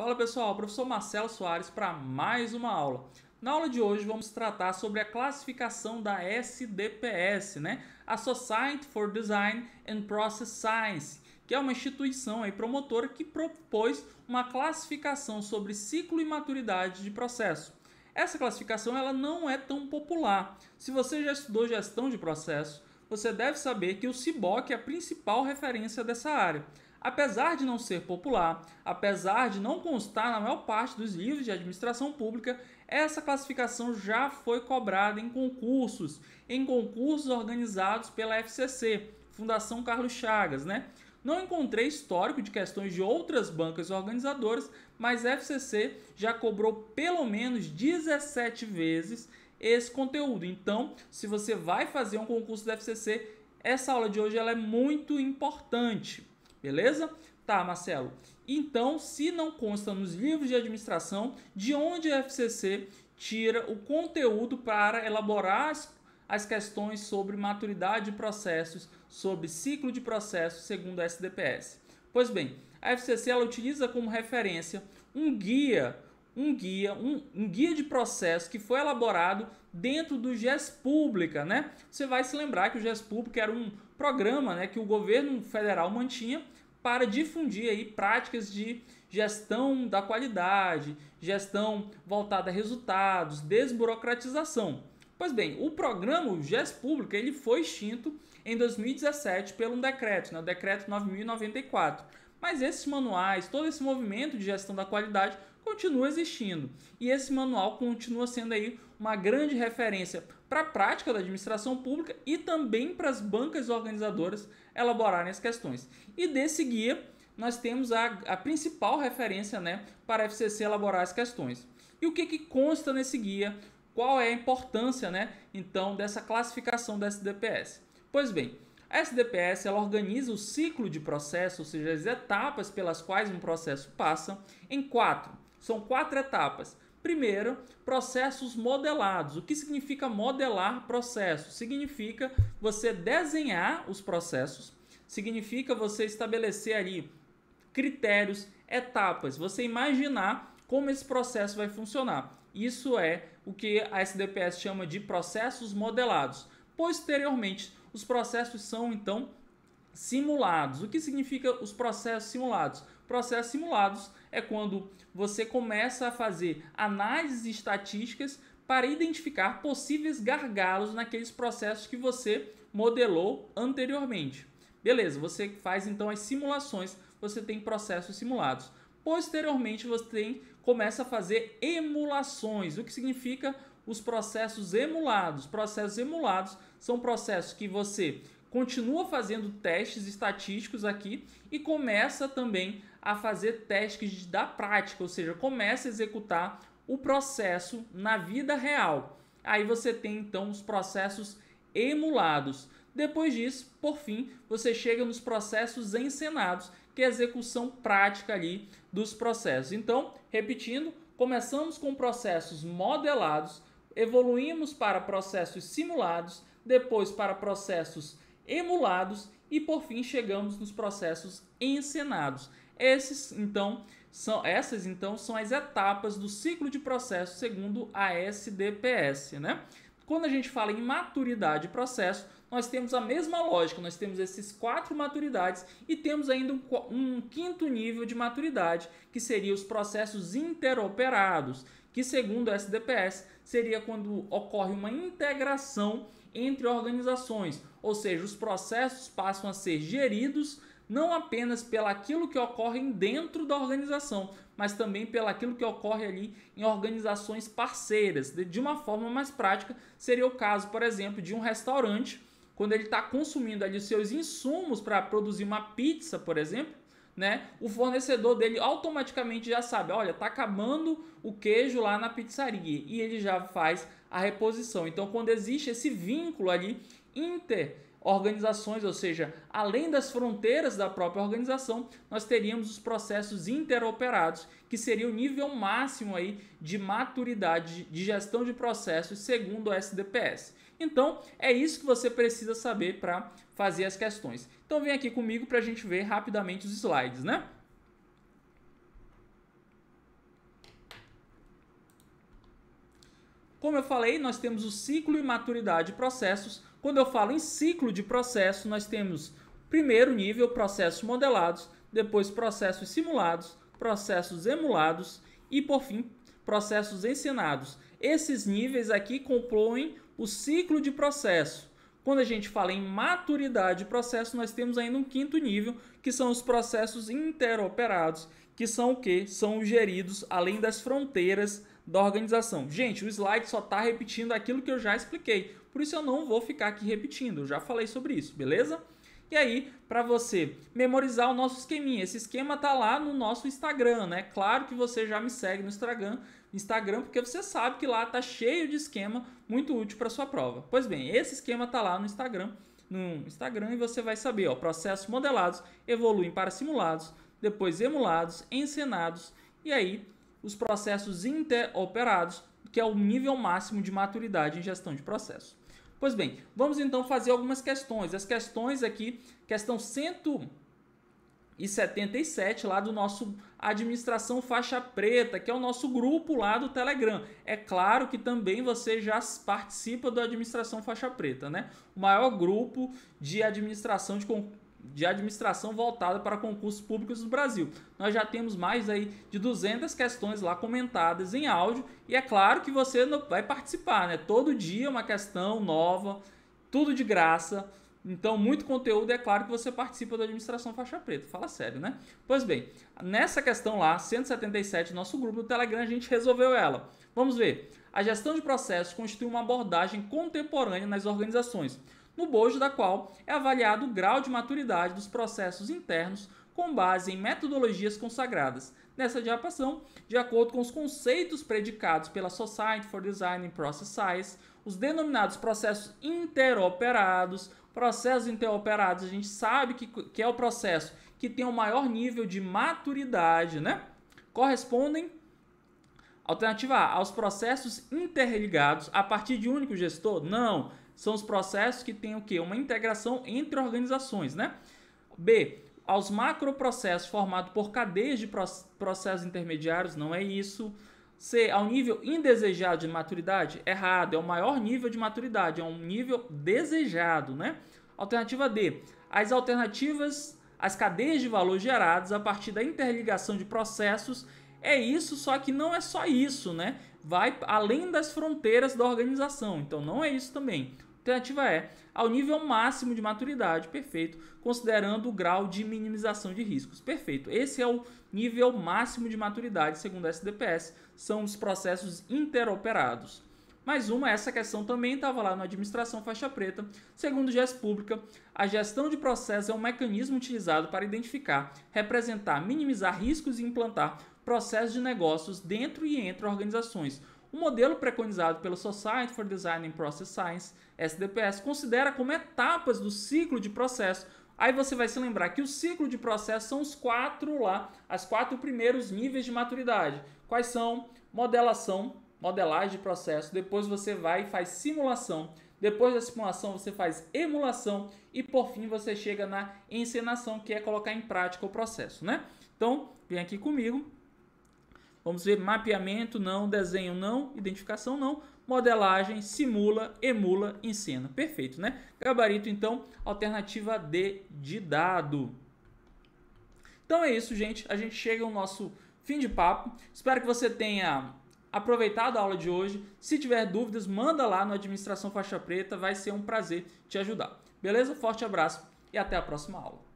Fala pessoal, professor Marcelo Soares para mais uma aula. Na aula de hoje vamos tratar sobre a classificação da SDPS, né? A Society for Design and Process Science, que é uma instituição aí promotora que propôs uma classificação sobre ciclo e maturidade de processo. Essa classificação ela não é tão popular. Se você já estudou gestão de processo, você deve saber que o CIBOC é a principal referência dessa área. Apesar de não ser popular, apesar de não constar na maior parte dos livros de administração pública, essa classificação já foi cobrada em concursos, em concursos organizados pela FCC, Fundação Carlos Chagas, né? Não encontrei histórico de questões de outras bancas organizadoras, mas a FCC já cobrou pelo menos 17 vezes esse conteúdo. Então, se você vai fazer um concurso da FCC, essa aula de hoje ela é muito importante. Beleza? Tá, Marcelo. Então, se não consta nos livros de administração, de onde a FCC tira o conteúdo para elaborar as, as questões sobre maturidade de processos, sobre ciclo de processos, segundo a SDPS? Pois bem, a FCC ela utiliza como referência um guia, um guia, um, um guia de processo que foi elaborado dentro do GES Pública, né? Você vai se lembrar que o GES Pública era um programa né, que o governo federal mantinha para difundir aí práticas de gestão da qualidade, gestão voltada a resultados, desburocratização. Pois bem, o programa o GES Pública ele foi extinto em 2017 pelo um decreto, né, o decreto 9094. Mas esses manuais, todo esse movimento de gestão da qualidade continua existindo. E esse manual continua sendo aí uma grande referência para a prática da administração pública e também para as bancas organizadoras elaborarem as questões. E desse guia nós temos a, a principal referência né, para a FCC elaborar as questões. E o que, que consta nesse guia? Qual é a importância né, então dessa classificação da SDPS? Pois bem, a SDPS ela organiza o ciclo de processo, ou seja, as etapas pelas quais um processo passa, em quatro são quatro etapas. Primeiro, processos modelados. O que significa modelar processos? Significa você desenhar os processos, significa você estabelecer ali critérios, etapas, você imaginar como esse processo vai funcionar. Isso é o que a SDPS chama de processos modelados. Posteriormente, os processos são então simulados. O que significa os processos simulados? Processos simulados é quando você começa a fazer análises estatísticas para identificar possíveis gargalos naqueles processos que você modelou anteriormente. Beleza, você faz então as simulações, você tem processos simulados. Posteriormente, você tem, começa a fazer emulações, o que significa os processos emulados. Processos emulados são processos que você continua fazendo testes estatísticos aqui e começa também a fazer testes da prática, ou seja, começa a executar o processo na vida real. Aí você tem então os processos emulados. Depois disso, por fim, você chega nos processos encenados, que é a execução prática ali dos processos. Então, repetindo, começamos com processos modelados, evoluímos para processos simulados, depois para processos emulados e por fim chegamos nos processos encenados. Esses, então, são, essas então são as etapas do ciclo de processo segundo a SDPS, né? Quando a gente fala em maturidade e processo, nós temos a mesma lógica, nós temos esses quatro maturidades e temos ainda um, um quinto nível de maturidade, que seria os processos interoperados, que segundo a SDPS seria quando ocorre uma integração entre organizações, ou seja, os processos passam a ser geridos não apenas pelaquilo que ocorre dentro da organização, mas também pelaquilo que ocorre ali em organizações parceiras. De uma forma mais prática, seria o caso, por exemplo, de um restaurante, quando ele está consumindo ali os seus insumos para produzir uma pizza, por exemplo, né? O fornecedor dele automaticamente já sabe, olha, está acabando o queijo lá na pizzaria e ele já faz a reposição. Então, quando existe esse vínculo ali inter organizações, ou seja, além das fronteiras da própria organização, nós teríamos os processos interoperados, que seria o nível máximo aí de maturidade de gestão de processos segundo o SDPS. Então, é isso que você precisa saber para fazer as questões. Então, vem aqui comigo para a gente ver rapidamente os slides, né? Como eu falei, nós temos o ciclo e maturidade de processos. Quando eu falo em ciclo de processo, nós temos primeiro nível processos modelados, depois processos simulados, processos emulados e por fim processos ensinados. Esses níveis aqui compõem o ciclo de processo. Quando a gente fala em maturidade de processo, nós temos ainda um quinto nível, que são os processos interoperados, que são o que? São geridos além das fronteiras da organização. Gente, o slide só está repetindo aquilo que eu já expliquei, por isso eu não vou ficar aqui repetindo, eu já falei sobre isso, beleza? E aí, para você memorizar o nosso esqueminha, esse esquema tá lá no nosso Instagram, né? Claro que você já me segue no Instagram, Instagram, porque você sabe que lá tá cheio de esquema muito útil para sua prova. Pois bem, esse esquema tá lá no Instagram, no Instagram e você vai saber, ó, processos modelados evoluem para simulados, depois emulados, encenados e aí os processos interoperados, que é o nível máximo de maturidade em gestão de processo. Pois bem, vamos então fazer algumas questões. As questões aqui, questão 177 lá do nosso Administração Faixa Preta, que é o nosso grupo lá do Telegram. É claro que também você já participa do Administração Faixa Preta, né? O maior grupo de administração de, de administração voltada para concursos públicos do Brasil. Nós já temos mais aí de 200 questões lá comentadas em áudio e é claro que você vai participar, né? Todo dia é uma questão nova, tudo de graça. Então, muito conteúdo, é claro que você participa da administração faixa preta. Fala sério, né? Pois bem, nessa questão lá, 177, nosso grupo do Telegram, a gente resolveu ela. Vamos ver. A gestão de processos constitui uma abordagem contemporânea nas organizações no bojo da qual é avaliado o grau de maturidade dos processos internos com base em metodologias consagradas nessa diapação, de acordo com os conceitos predicados pela Society for Design and Process Science, os denominados processos interoperados. Processos interoperados, a gente sabe que, que é o processo que tem o maior nível de maturidade, né? Correspondem Alternativa A, aos processos interligados a partir de um único gestor? Não. São os processos que têm o quê? Uma integração entre organizações, né? B. Aos macroprocessos formados por cadeias de processos intermediários, não é isso. C. Ao nível indesejado de maturidade, errado, é o maior nível de maturidade, é um nível desejado, né? Alternativa D. As alternativas, as cadeias de valor geradas a partir da interligação de processos é isso, só que não é só isso, né? vai além das fronteiras da organização. Então não é isso também. Alternativa é ao nível máximo de maturidade, perfeito, considerando o grau de minimização de riscos. Perfeito. Esse é o nível máximo de maturidade, segundo a SDPS, são os processos interoperados. Mais uma, essa questão também estava lá na administração faixa preta. Segundo GES Pública, a gestão de processo é um mecanismo utilizado para identificar, representar, minimizar riscos e implantar processos de negócios dentro e entre organizações. O modelo preconizado pelo Society for Design and Process Science, SDPS, considera como etapas do ciclo de processo. Aí você vai se lembrar que o ciclo de processo são os quatro lá, as quatro primeiros níveis de maturidade. Quais são? Modelação, modelagem de processo, depois você vai e faz simulação, depois da simulação você faz emulação e por fim você chega na encenação, que é colocar em prática o processo, né? Então, vem aqui comigo Vamos ver mapeamento, não, desenho, não, identificação, não, modelagem, simula, emula, encena. Perfeito, né? Gabarito, então, alternativa D de dado. Então é isso, gente. A gente chega ao nosso fim de papo. Espero que você tenha aproveitado a aula de hoje. Se tiver dúvidas, manda lá no Administração Faixa Preta. Vai ser um prazer te ajudar. Beleza? Forte abraço e até a próxima aula.